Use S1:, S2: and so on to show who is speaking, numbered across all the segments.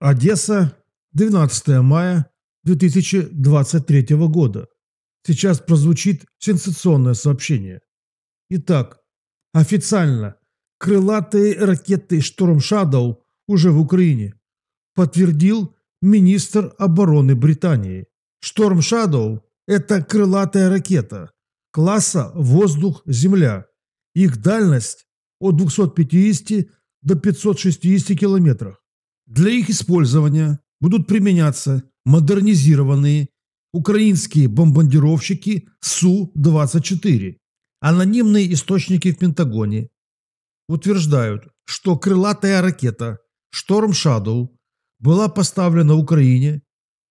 S1: Одесса, 12 мая 2023 года. Сейчас прозвучит сенсационное сообщение. Итак, официально крылатые ракеты «Шторм Шадоу» уже в Украине, подтвердил министр обороны Британии. «Шторм Шадоу» – это крылатая ракета класса «воздух-земля». Их дальность от 250 до 560 километров. Для их использования будут применяться модернизированные украинские бомбардировщики Су-24. Анонимные источники в Пентагоне утверждают, что крылатая ракета «Шторм Шадоу» была поставлена Украине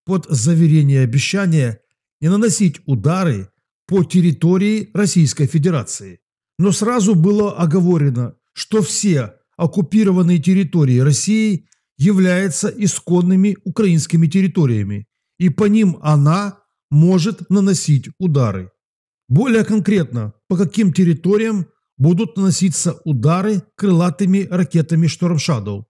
S1: под заверение обещания не наносить удары по территории Российской Федерации. Но сразу было оговорено, что все оккупированные территории России являются исконными украинскими территориями, и по ним она может наносить удары. Более конкретно, по каким территориям будут наноситься удары крылатыми ракетами «Шторм Шадоу»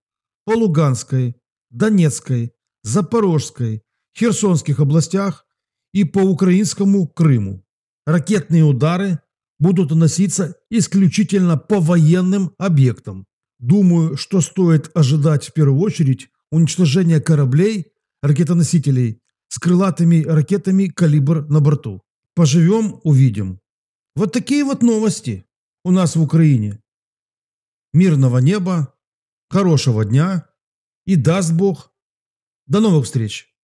S1: по Луганской, Донецкой, Запорожской, Херсонских областях и по украинскому Крыму. Ракетные удары будут наноситься исключительно по военным объектам, Думаю, что стоит ожидать в первую очередь уничтожения кораблей, ракетоносителей с крылатыми ракетами «Калибр» на борту. Поживем – увидим. Вот такие вот новости у нас в Украине. Мирного неба, хорошего дня и даст Бог. До новых встреч!